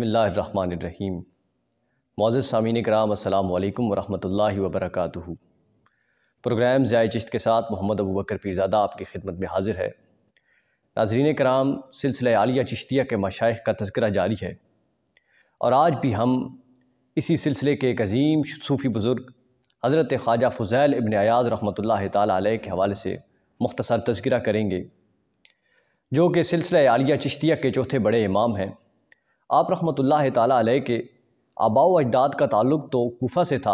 बसमीम मोज़ सामिन कराम अल्लाम वरहमल वबरक प्रोग्राम ज़ाय चिश्त के साथ मोहम्मद अबू बकर पीरज़ादा आपकी खिदमत में हाजिर है नाजरीन कराम सिलसिला आलिया चिश्तिया के मशाइ का तस्करा जारी है और आज भी हम इसी सिलसिले के एक अजीम सूफ़ी बुज़ुर्ग हज़रत ख्वाजा फ़ुज़ैल इबन अयाज़ रहमत ताली के हवाले से मुख्तसर तस्करा करेंगे जो कि सिलसिला आलिया चिश्तिया के चौथे बड़े इमाम हैं आप रहमतुल्लाह ताली के आबाव अजदाद का ताल्लुक़ तो कोफा से था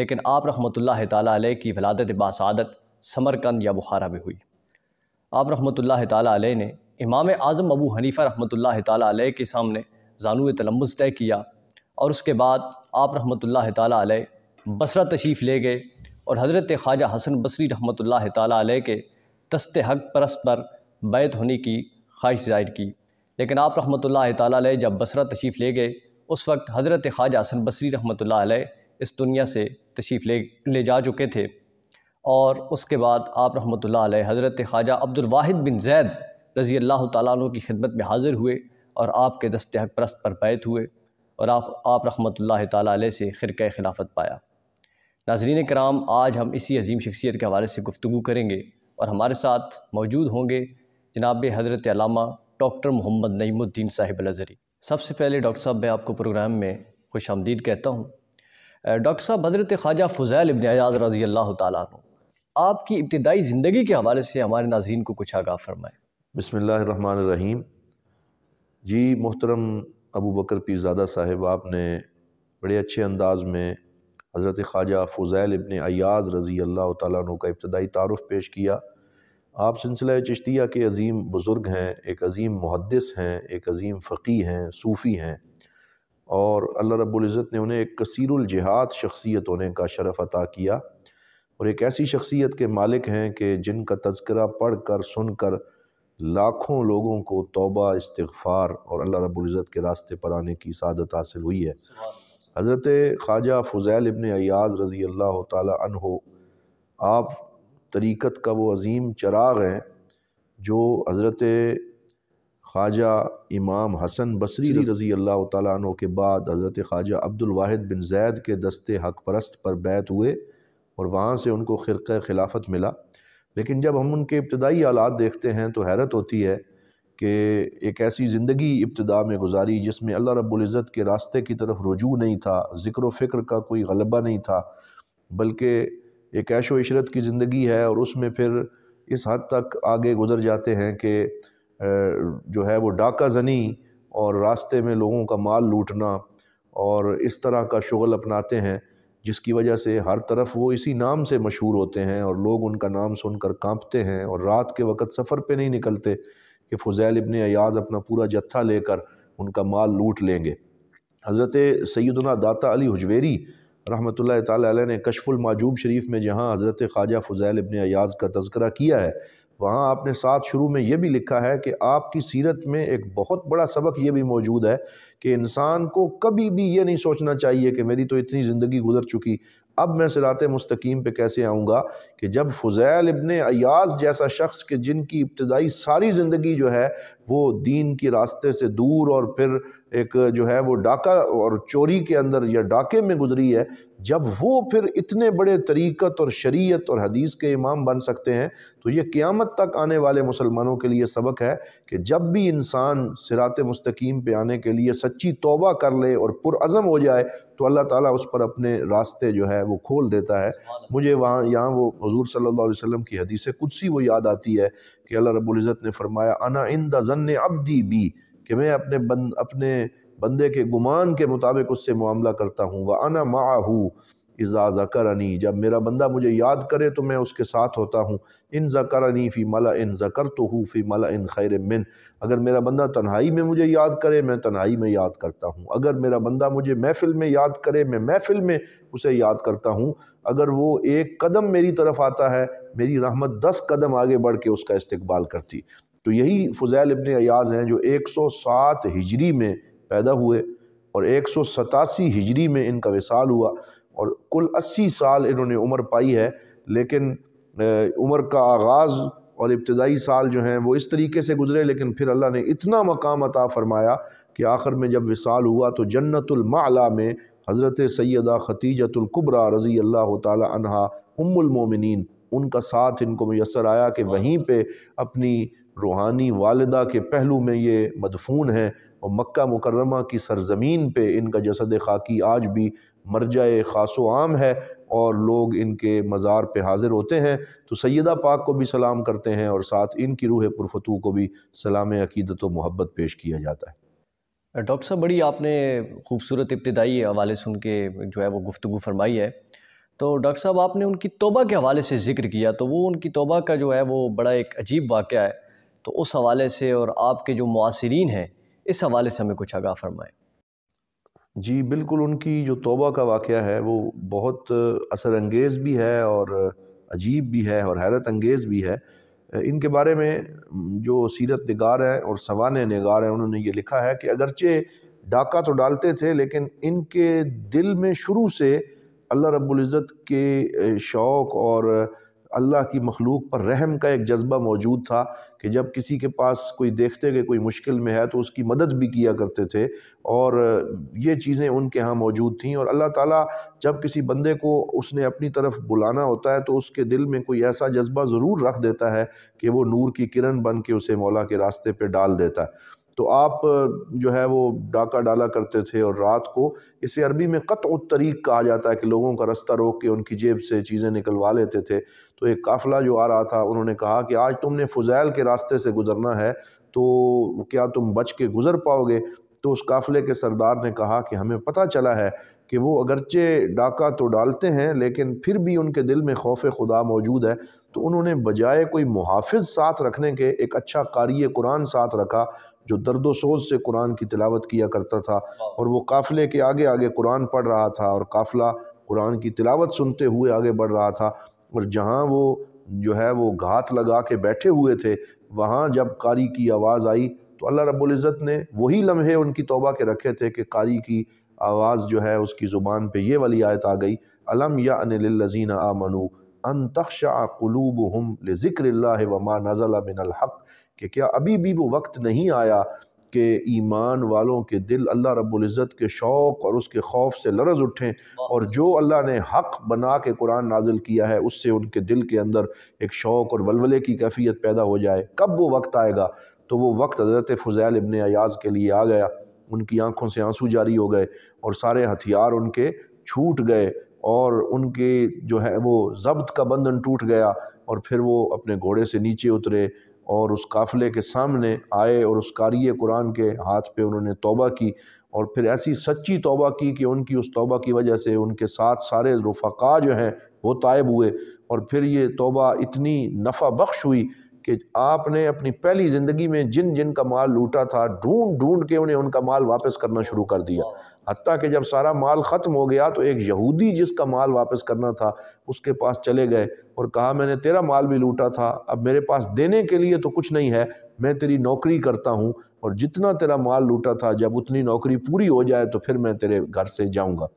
लेकिन आप रहमतुल्लाह तल की वलादत बासादत समरकंद या बुखारा में हुई आप रहमतुल्लाह ताली ने इमाम आज़म अबू हनीफ़ा रहमतुल्लाह ताली के सामने जानू तलम्बस तय किया और उसके बाद आप रहमतुल्लाह ताली बसरा तशीफ ले गए और हज़रत ख्वाजा हसन बसरी रहमत ला के तस्ते हक परस पर बैत होने की ख्वाहिश ज़ाहिर की लेकिन आप रहमत ला जब बसरा तशीफ ले गए उस वक्त हज़रत ख्वाजा हसन बसरी रहमत ला इस दुनिया से तशरीफ़ ले ले जा चुके थे और उसके बाद आप रहमत हज़रत ख्वाजा अब्दुलवाहिद बिन जैद रज़ी अल्लाह तु की खिदमत में हाज़िर हुए और आपके दस्त हक परस्त पर बैत हुए और आप आप रहमत ला से ख़िरक़ खिलाफत पाया नाजरीन कराम आज हम इसी अजीम शख्सियत के हवाले से गुफ्तु करेंगे और हमारे साथ मौजूद होंगे जनाब हज़रत डॉक्टर मोहम्मद नईमुद्दीन साहिब लजरी सबसे पहले डॉक्टर साहब मैं आपको प्रोग्राम में खुश आमदीद कहता हूँ डॉक्टर साहब हज़रत ख्वाजा फ़ुज़ैल इबन अयाज़ रज़ी अल्लाह तु आपकी इब्तदाई ज़िंदगी के हवाले से हमारे नाजीन को कुछ आगाह फरमाएँ बसमीम जी मोहतरम अबू बकर पीरजादा साहब आपने बड़े अच्छे अंदाज में हज़रत ख्वाजा फ़ुज़ैल इबन अयाज़ रज़ी अल्लाह तु का इब्तदाई तारफ़ पेश किया आप सिलसिला चश्तिया के अजीम बुज़ुर्ग हैं एक अजीम मुहदस हैं एक अजीम फ़की हैं सूफ़ी हैं और अल्लाह रब्ज़त ने उन्हें एक कसीरजहाद शख्सियत होने का शरफ़ अता किया और एक ऐसी शख्सियत के मालिक हैं कि जिनका तस्करा पढ़ कर सुन कर लाखों लोगों को तोबा इस्तफ़ार और अल्लाह रब्ज़त के रास्ते पर आने की सादत हासिल हुई है हज़रत ख्वाजा फ़ुज़ैल इबन अयाज रज़ी अल्लाह तन हो आप तरीक़त का वो अज़ीम चराग़ है जो हज़रत ख्वाजा इमाम हसन बसरी रज़ी अल्लाह तु के बाद हज़रत ख्वाजा अब्दुलवाहिद बिन जैद के दस्ते हक परस्त पर बैत हुए और वहाँ से उनको ख़िरक़ खिलाफत मिला लेकिन जब हम उनके इब्तदाई आलात देखते हैं तो हैरत होती है कि एक ऐसी ज़िंदगी इब्तदा में गुजारी जिसमें अल्लाह रब्ज़त के रास्ते की तरफ रजू नहीं था ज़िक्र फ़िक्र का कोई गलबा नहीं था बल्कि एक ऐशो इशरत की ज़िंदगी है और उसमें फिर इस हद तक आगे गुजर जाते हैं कि जो है वो डाका जनी और रास्ते में लोगों का माल लूटना और इस तरह का शुगल अपनाते हैं जिसकी वजह से हर तरफ वो इसी नाम से मशहूर होते हैं और लोग उनका नाम सुनकर कांपते हैं और रात के वक्त सफ़र पे नहीं निकलते कि फ़ुज़ैल इबन अयाज अपना पूरा जत्था लेकर उनका माल लूट लेंगे हज़रत सैदना दाता अली हजवेरी रहमत ताली ने कशफुल माजूब शरीफ में जहाँ हज़रत ख्वाजा फ़ुज़ैल इबन अयाज़ का तस्करा किया है वहाँ आपने साथ शुरू में यह भी लिखा है कि आपकी सीरत में एक बहुत बड़ा सबक ये भी मौजूद है कि इंसान को कभी भी ये नहीं सोचना चाहिए कि मेरी तो इतनी ज़िंदगी गुजर चुकी अब मैं सिरात मुस्तकीम पे कैसे आऊँगा कि जब फ़ुज़ैल इबन अयाज जैसा शख्स के जिनकी इब्तदाई सारी ज़िंदगी जो है वो दीन के रास्ते से दूर और फिर एक जो है वो डाका और चोरी के अंदर या डाके में गुजरी है जब वो फिर इतने बड़े तरीक़त और शरीयत और हदीस के इमाम बन सकते हैं तो ये क़ियामत तक आने वाले मुसलमानों के लिए सबक है कि जब भी इंसान सिरात मुस्तकीम पे आने के लिए सच्ची तौबा कर ले और पुरज़म हो जाए तो अल्लाह ताला उस पर अपने रास्ते जो है वो खोल देता है मुझे वहाँ यहाँ वो हजूर सल्ला वसम की हदीस सी वो याद आती है कि अल्लाह रबुल्ज़त ने फरमाया अना इंदा जन अबदी बी कि मैं अपने बंद अपने बंदे के गुमान के मुताबिक उससे मामला करता हूँ व अना मा हूँ इज़ा ज़करनी जब मेरा बंदा मुझे याद करे तो मैं उसके साथ होता हूँ इन ज़करनी फ़ी मला इन ज़कर तो हूँ फ़ी मला इन खैर मिन अगर मेरा बंदा तन्हाई में मुझे याद करे मैं तन्हाई में याद करता हूँ अगर मेरा बंदा मुझे महफिल में याद करे मैं महफिल में उसे याद करता हूँ अगर वो एक कदम मेरी तरफ आता है मेरी रहमत दस कदम आगे बढ़ के उसका इस्तकबाल करती तो यही फ़ुज़ैल इबन अयाज़ हैं जो एक सौ सात हिजरी में पैदा हुए और एक सौ सतासी हिजरी में इनका विसाल हुआ और कुल अस्सी साल इन्होंने उम्र पाई है लेकिन उम्र का आगाज़ और इब्तदाई साल जो हैं वो इस तरीके से गुजरे लेकिन फिर अल्लाह ने इतना मकाम अता फ़रमाया कि आखिर में जब विसाल हुआ तो जन्नतमाला में हज़रत सैदा ख़तीजतुल्कुबरा रज़ी अल्लाह तह उमोमिन उनका साथ इनको मैसर आया कि वहीं पर अपनी रूहानी वालदा के पहलू में ये मदफून है और मक्का मुकरमा की सरजमीन पे इनका जसद खाकी आज भी मरजाए खासो आम है और लोग इनके मज़ार पे हाज़िर होते हैं तो सैदा पाक को भी सलाम करते हैं और साथ इनकी रूह पुरफतू को भी सलाम अकीदत व मोहब्बत पेश किया जाता है डॉक्टर साहब बड़ी आपने खूबसूरत इब्तदाई हवाले से उनके जो है वो गुफ्तु फरमाई है तो डॉक्टर साहब आपने उनकी तोबा के हवाले से जिक्र किया तो वो उनकी तोबा का जो है वो बड़ा एक अजीब वाक़ है तो उस हवाले से और आपके जो मुआसरीन हैं इस हवाले से हमें कुछ आगाह फरमाएं जी बिल्कुल उनकी जो तोबा का वाक़ है वो बहुत असर अंगेज़ भी है और अजीब भी है और हैरत अंगेज़ भी है इनके बारे में जो सीरत नगार हैं और सवान नगार हैं उन्होंने ये लिखा है कि अगरचे डाका तो डालते थे लेकिन इनके दिल में शुरू से अल्लाह रबुल्ज़त के शौक़ और अल्लाह की मखलूक पर रहम का एक जज्बा मौजूद था कि जब किसी के पास कोई देखते गए कोई मुश्किल में है तो उसकी मदद भी किया करते थे और ये चीज़ें उनके यहाँ मौजूद थीं और अल्लाह ताला जब किसी बंदे को उसने अपनी तरफ बुलाना होता है तो उसके दिल में कोई ऐसा जज्बा ज़रूर रख देता है कि वो नूर की किरण बन के उसे मौला के रास्ते पर डाल देता है तो आप जो है वो डाका डाला करते थे और रात को इसे अरबी में कत तरीक कहा जाता है कि लोगों का रास्ता रोक के उनकी जेब से चीज़ें निकलवा लेते थे तो एक काफ़िला जो आ रहा था उन्होंने कहा कि आज तुमने फ़ुजैल के रास्ते से गुज़रना है तो क्या तुम बच के गुज़र पाओगे तो उस काफ़िले के सरदार ने कहा कि हमें पता चला है कि वो अगरचे डाका तो डालते हैं लेकिन फिर भी उनके दिल में खौफ खुदा मौजूद है तो उन्होंने बजाय कोई मुहाफ़ साथ रखने के एक अच्छा कारी कुरान साथ रखा जो दर्द सोज से कुरान की तिलावत किया करता था और वो काफ़िले के आगे आगे कुरान पढ़ रहा था और काफ़िला कुरान की तिलावत सुनते हुए आगे बढ़ रहा था और जहाँ वो जो है वो घात लगा के बैठे हुए थे वहाँ जब कारी की आवाज़ आई तो अल्लाह रबुल्ज़त ने वही लम्हे उनकी तोबा के रखे थे कि कारी की आवाज़ जो है उसकी ज़ुबान पर यह वाली आयत आ गई अलम या अनिलजीन मनु अन तख्शा कुलूब हम ज़िक्र व मा नज़ला बिन हक़ कि क्या अभी भी वो वक्त नहीं आया कि ईमान वालों के दिल अल्लाह रब्ज़त के शौक़ और उसके खौफ से लरज उठें और जो अल्लाह ने हक़ बना के कुरान नाजिल किया है उससे उनके दिल के अंदर एक शौक़ और वलवले की कैफियत पैदा हो जाए कब वो वक्त आएगा तो वो वक्त हज़रत फ़ुज़ैल इबन अयाज़ के लिए आ गया उनकी आँखों से आंसू जारी हो गए और सारे हथियार उनके छूट गए और उनके जो है वो जब्त का बंधन टूट गया और फिर वो अपने घोड़े से नीचे उतरे और उस काफ़िले के सामने आए और उस कारी कुरान के हाथ पे उन्होंने तौबा की और फिर ऐसी सच्ची तौबा की कि उनकी उस तौबा की वजह से उनके साथ सारे रफ़ा जो हैं वो तायब हुए और फिर ये तौबा इतनी नफ़ा बख्श हुई कि आपने अपनी पहली ज़िंदगी में जिन जिन का माल लूटा था ढूंढ ढूंढ के उन्हें उनका माल वापस करना शुरू कर दिया हती कि जब सारा माल ख़त्म हो गया तो एक यहूदी जिसका माल वापस करना था उसके पास चले गए और कहा मैंने तेरा माल भी लूटा था अब मेरे पास देने के लिए तो कुछ नहीं है मैं तेरी नौकरी करता हूँ और जितना तेरा माल लूटा था जब उतनी नौकरी पूरी हो जाए तो फिर मैं तेरे घर से जाऊँगा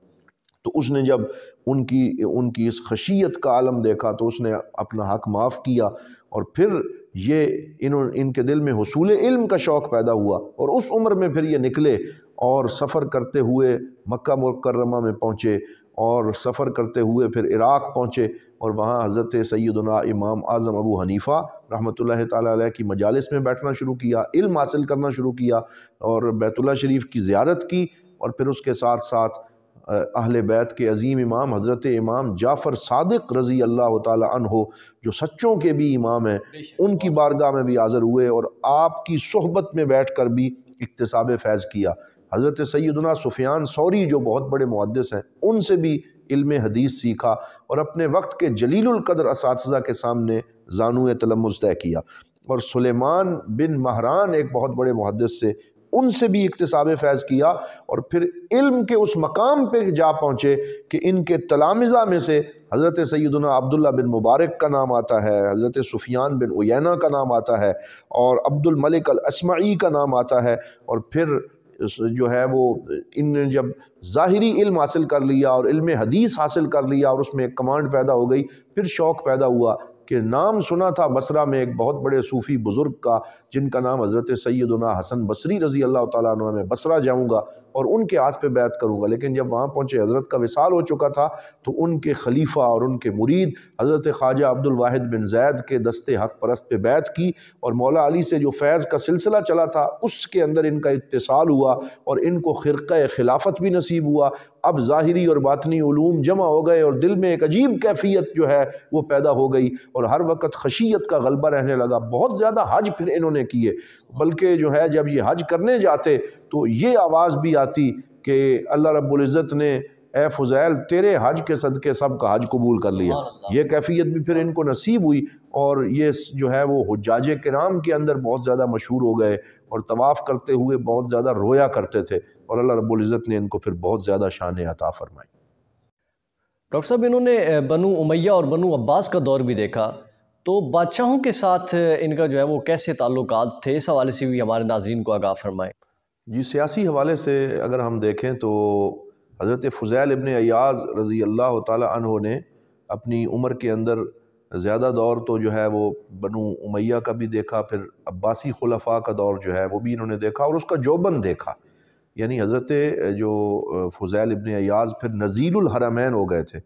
तो उसने जब उनकी उनकी इस खशियत का आलम देखा तो उसने अपना हक माफ़ किया और फिर ये इन इनके दिल में हसूल इल्म का शौक़ पैदा हुआ और उस उम्र में फिर ये निकले और सफ़र करते हुए मक्का मक्रमा में पहुँचे और सफ़र करते हुए फिर इराक़ पहुँचे और वहाँ हज़रत सैदना इमाम आज़म अबू हनीफ़ा रहमत ला की मजालस में बैठना शुरू किया इल्म हासिल करना शुरू किया और बैतुल्ला शरीफ की ज्यारत की और फिर उसके साथ साथ अहल बैत के अजीम इमाम हज़रत इमाम जाफ़र सदक रज़ी अल्लाह तहो जो सच्चों के भी इमाम हैं उनकी बारगाह में भी हाज़र हुए और आपकी सहबत में बैठ कर भी इकतसाब फैज़ किया हज़रत सैदना सुफियान सौरी जो बहुत बड़े मुहदस हैं उनसे भी इल्म हदीस सीखा और अपने वक्त के जलीलकदर इस के सामने जानू तलमज तय किया और सुलेमान बिन महरान एक बहुत बड़े मुहदस से उनसे भी इकतसाब फैज़ किया और फिर इल्म के उस मकाम पर जा पहुँचे कि इनके तलामज़ा में से हज़रत सैदना अब्दुल्ला बिन मुबारक का नाम आता है हज़रत सुफियान बिन उयना का नाम आता है और अब्दुल असमाई का नाम आता है और फिर जो है वो इन जब ज़ाहरी इल्म हासिल कर लिया और इल्म हदीस हासिल कर लिया और उसमें एक कमांड पैदा हो गई फिर शौक़ पैदा हुआ कि नाम सुना था बसरा में एक बहुत बड़े सूफ़ी बुज़ुर्ग का जिनका नाम हज़रत सैदना हसन बसरी रज़ी अल्लाह ताली मैं बसरा जाऊँगा और उनके हाथ पे बैत करूँगा लेकिन जब वहाँ पहुँचे हज़रत का विसाल हो चुका था तो उनके खलीफा और उनके मुरीद हज़रत ख्वाजा अब्दुल वाहिद बिन जैद के दस्ते हक परस्त पे बैत की और मौला अली से जो फैज़ का सिलसिला चला था उसके अंदर इनका इتصाल हुआ और इनको ख़िरक़ खिलाफत भी नसीब हुआ अब ज़ाहरी और बातनी ूम जमा हो गए और दिल में एक अजीब कैफियत जो है वो पैदा हो गई और हर वक्त खशियत का गलबा रहने लगा बहुत ज़्यादा हज फिर इन्होंने किए बल्कि जो है जब ये हज करने जाते तो ये आवाज़ भी आती कि अल्लाह रबुल्ज़त ने ए फ़ुज़ैल तेरे हज के सदक़े सब का हज कबूल कर लिया ये कैफियत भी फिर इनको नसीब हुई और ये जो है वो हजाज कराम के अंदर बहुत ज़्यादा मशहूर हो गए और तवाफ़ करते हुए बहुत ज़्यादा रोया करते थे और अल्लाह रब्ज़त ने इनको फिर बहुत ज़्यादा शान अता फ़रमाई डॉक्टर साहब इन्होंने बनु उमैया और बनु अब्बास का दौर भी देखा तो बादशाहों के साथ इनका जो है वो कैसे ताल्लुकात थे इस हवाले से भी हमारे नाजरन को आगाह फरमाएँ जी सियासी हवाले से अगर हम देखें तो हज़रत फजैल इबन अयाज़ रज़ी अल्लाह तहों ने अपनी उम्र के अंदर ज़्यादा दौर तो जो है वो बनु उमैया का भी देखा फिर अब्बासी खुलफा का दौर जो है वो भी इन्होंने देखा और उसका जोबन देखा यानी हज़रत जो फजैल इबन अयाज़ फिर नज़ील हरमैन हो गए थे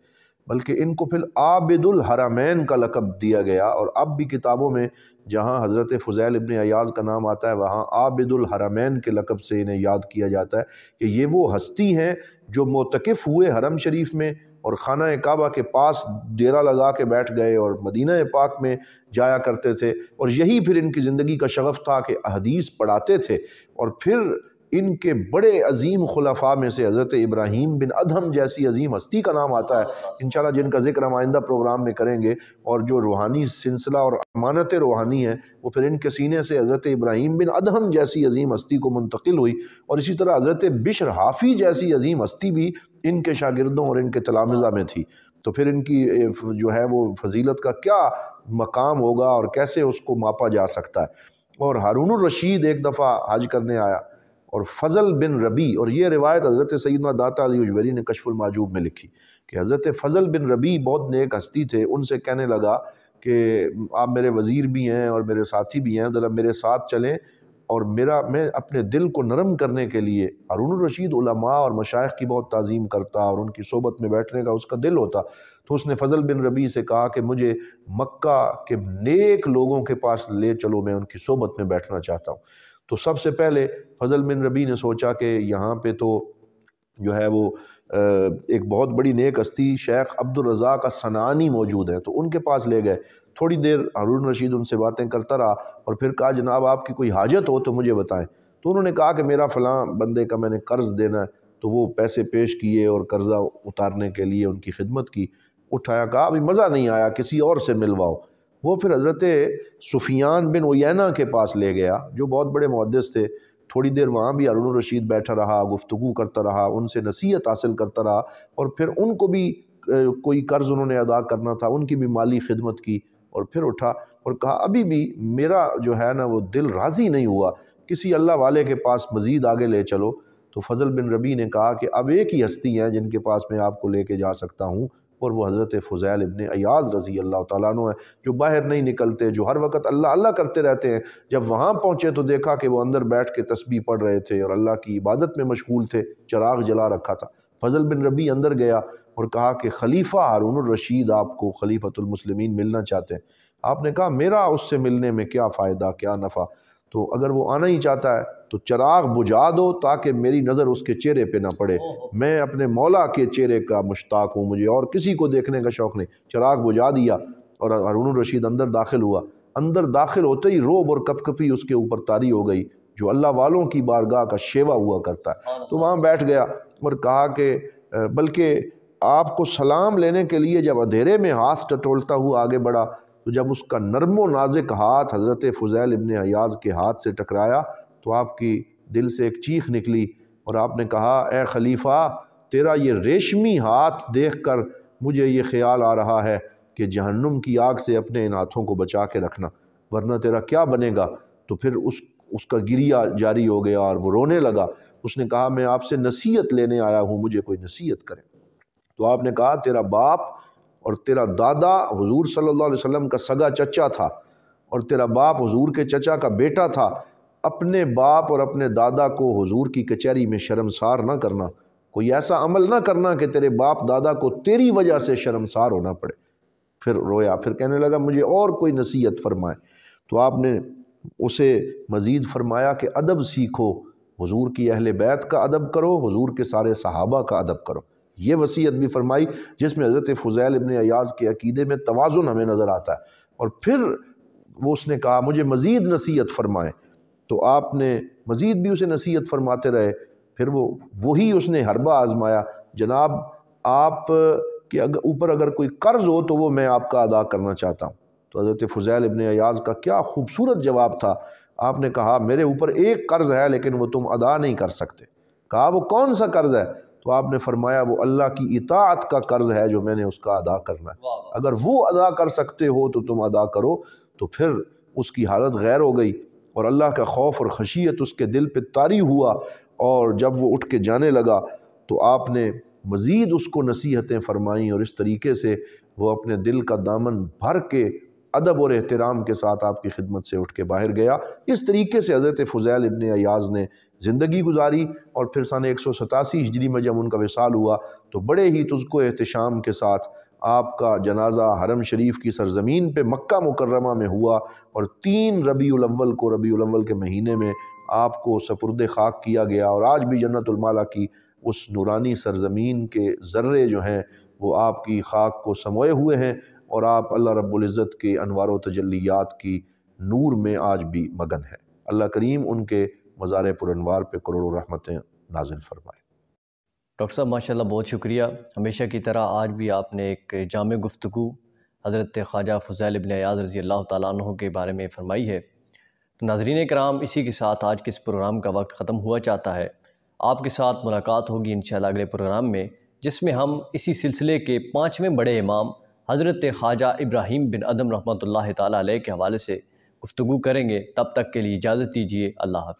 बल्कि इनको फिर आबिदुल हरामैन का लकब दिया गया और अब भी किताबों में जहाँ हज़रत फ़ुज़ैल इबन अयाज़ का नाम आता है वहाँ आबिदुल हरामैन के लकब से इन्हें याद किया जाता है कि ये वो हस्ती हैं जो मोतकफ़ हुए हरम शरीफ में और ख़ाना काबा के पास डेरा लगा के बैठ गए और मदीना पाक में जाया करते थे और यही फिर इनकी ज़िंदगी का शगफ़ था कि अहदीस पढ़ाते थे और फिर इनके बड़े अजीम खुलफा में से हज़रत इब्राहिम बिन अदहम जैसी अजीम हस्ती का नाम आता है इन जिनका जिक्र हम आइंदा प्रोग्राम में करेंगे और जो रूहानी सिलसिला और अमानत रूहानी है वो फिर इनके सीने से हज़रत इब्राहिम बिन अदहम जैसी अजीम हस्ती को मुंतकिल हुई और इसी तरह हज़रत बिशर हाफ़ी जैसी अजीम हस्ती भी इनके शागिदों और इनके तलामज़ा में थी तो फिर इनकी जो है वो फजीलत का क्या मकाम होगा और कैसे उसको मापा जा सकता है और हारून रशीद एक दफ़ा हज करने आया और फ़ज़ल बिन रबी और ये रिवायत हज़रत सैदना दाता अलीजवरी ने कशफुल माजूब में लिखी कि हज़रत फ़ज़ल बिन रबी बहुत नेक हस्ती थे उनसे कहने लगा कि आप मेरे वज़ीर भी हैं और मेरे साथी भी हैं ज़रा मेरे साथ चलें और मेरा मैं अपने दिल को नरम करने के लिए अरुण रशीद उलमा और मशाइ की बहुत तज़ीम करता और उनकी सोबत में बैठने का उसका दिल होता तो उसने फजल बिन रबी से कहा कि मुझे मक्का के नेक लोगों के पास ले चलो मैं उनकी सोबत में बैठना चाहता हूँ तो सबसे पहले फजल बिन रबी ने सोचा कि यहाँ पे तो जो है वो एक बहुत बड़ी नेक हस्ती शेख अब्दुलरज़ा का सनानी मौजूद है तो उनके पास ले गए थोड़ी देर हारून रशीद उनसे बातें करता रहा और फिर कहा जनाब आपकी कोई हाजत हो तो मुझे बताएं तो उन्होंने कहा कि मेरा फ़लाँ बंदे का मैंने कर्ज़ देना है तो वो पैसे पेश किए और कर्ज़ा उतारने के लिए उनकी खिदमत की उठाया कहा अभी मज़ा नहीं आया किसी और से मिलवाओ वो फिर हज़रत सुफियान बिन ओयना के पास ले गया जो बहुत बड़े मुहदस थे थोड़ी देर वहाँ भी अरुण रशीद बैठा रहा गुफ्तु करता रहा उनसे नसीहत हासिल करता रहा और फिर उनको भी कोई कर्ज़ उन्होंने अदा करना था उनकी भी माली खिदमत की और फिर उठा और कहा अभी भी मेरा जो है ना वो दिल राज़ी नहीं हुआ किसी अल्लाह वाले के पास मज़ीद आगे ले चलो तो फजल बिन रबी ने कहा कि अब एक ही हस्ती हैं जिनके पास मैं आपको ले जा सकता हूँ और वो हज़रत फ़ुज़ैल इबन अयाज़ रज़ी अल्लाह तु है जो बाहर नहीं निकलते जो हर वक्त अल्लाह अल्लाह करते रहते हैं जब वहाँ पहुँचे तो देखा कि वो अंदर बैठ के तस्बी पढ़ रहे थे और अल्लाह की इबादत में मशगूल थे चराग जला रखा था फजल बिन रबी अंदर गया और कहा कि खलीफा हारून रशीद आपको खलीफतुलमसलमिन मिलना चाहते हैं आपने कहा मेरा उससे मिलने में क्या फ़ायदा क्या नफ़ा तो अगर वो आना ही चाहता है तो चराग बुझा दो ताकि मेरी नज़र उसके चेहरे पे ना पड़े मैं अपने मौला के चेहरे का मुश्ताक हूँ मुझे और किसी को देखने का शौक़ नहीं चराग बुझा दिया और अरुण रशीद अंदर दाखिल हुआ अंदर दाखिल होते ही रोब और कपकपी उसके ऊपर तारी हो गई जो अल्लाह वालों की बारगाह का शेवा हुआ करता है तो वहाँ बैठ गया और कहा कि बल्कि आपको सलाम लेने के लिए जब अंधेरे में हाथ टटोलता हुआ आगे बढ़ा तो जब उसका नरमो नाजिक हाथ हज़रत फ़ुज़ैल इबन हयाज के हाथ से टकराया तो आपकी दिल से एक चीख निकली और आपने कहा ए खलीफा तेरा ये रेशमी हाथ देख कर मुझे ये ख्याल आ रहा है कि जहन्नुम की आग से अपने इन हाथों को बचा के रखना वरना तेरा क्या बनेगा तो फिर उस उसका गिरिया जारी हो गया और वो रोने लगा उसने कहा मैं आपसे नसीहत लेने आया हूँ मुझे कोई नसीहत करें तो आपने कहा तेरा बाप और तेरा दादा हजूर सल्ला वसम का सगा चचा था और तेरा बाप हजूर के चचा का बेटा था अपने बाप और अपने दादा को हजूर की कचहरी में शर्मसार ना करना कोई ऐसा अमल ना करना कि तेरे बाप दादा को तेरी वजह से शर्मसार होना पड़े फिर रोया फिर कहने लगा मुझे और कोई नसीहत फरमाए तो आपने उसे मज़ीद फरमाया कि अदब सीखो हजूर की अहल बैत का अदब करो हज़ूर के सारे सहाबा का अदब करो ये वसीयत भी फरमाई जिसमें हज़रत फ़ुज़ैल इबन अयाज़ के अकीदे में तोज़ुन हमें नज़र आता है और फिर वो उसने कहा मुझे मज़ीद नसीहत फरमाएँ तो आपने मज़ीद भी उसे नसीहत फरमाते रहे फिर वो वही उसने हरबा आजमाया जनाब आप के अगर ऊपर अगर कोई कर्ज़ हो तो वो मैं आपका अदा करना चाहता हूँ तो हज़रत फ़ुज़ैल इबन अयाज़ का क्या खूबसूरत जवाब था आपने कहा मेरे ऊपर एक कर्ज़ है लेकिन वो तुम अदा नहीं कर सकते कहा वो कौन सा कर्ज़ है तो आपने फरमाया वो अल्लाह की इतात का कर्ज़ है जो मैंने उसका अदा करना है अगर वो अदा कर सकते हो तो तुम अदा करो तो फिर उसकी हालत गैर हो गई और अल्लाह का खौफ और खशियत उसके दिल पर तारी हुआ और जब वो उठ के जाने लगा तो आपने मज़ीद उसको नसीहतें फरमाईं और इस तरीके से वो अपने दिल का दामन भर के अदब और एहतराम के साथ आपकी खिदमत से उठ के बाहर गया इस तरीके से हज़रत फ़ुजैल इबन अयाज़ ने ज़िंदगी गुजारी और फिर सन एक सौ सतासी हिजरी में जब उनका विसाल हुआ तो बड़े ही तुझको एहतशाम के साथ आपका जनाजा हरम शरीफ की सरजमीन पर मक्का मुकर्रमा में हुआ और तीन रबी अव्वल को रबी अव्वल के महीने में आपको सपुरद खाक किया गया और आज भी जन्नतमाला की उस नूरानी सरजमीन के ज़र्रे जो हैं वो आपकी खाक को समोए हुए हैं और आप अल्लाह रब्ज़त के अनवार तजलियात की नूर में आज भी मगन है अल्लाह करीम उनके मज़ार पुरनवार पर करोड़ों रहमतें नाजिल फरमाएँ डॉक्टर साहब माशाल्लाह बहुत शुक्रिया हमेशा की तरह आज भी आपने एक जाम गुफ्तु हज़रत ख्वाजा फ़ुज़ैल इबन अयाज रज़ी अल्लाह तु के बारे में फ़रमाई है तो नाजरीन कराम इसी के साथ आज के इस प्रोग्राम का वक्त ख़त्म हुआ चाहता है आपके साथ मुलाकात होगी इन अगले प्रोग्राम में जिसमें हम इसी सिलसिले के पाँचवें बड़े इमाम हज़रत ख्वाजा इब्राहिम बिन अदम रहमत ला के हवाले से गुफ्तु करेंगे तब तक के लिए इजाज़त दीजिए अल्लाह हाफ़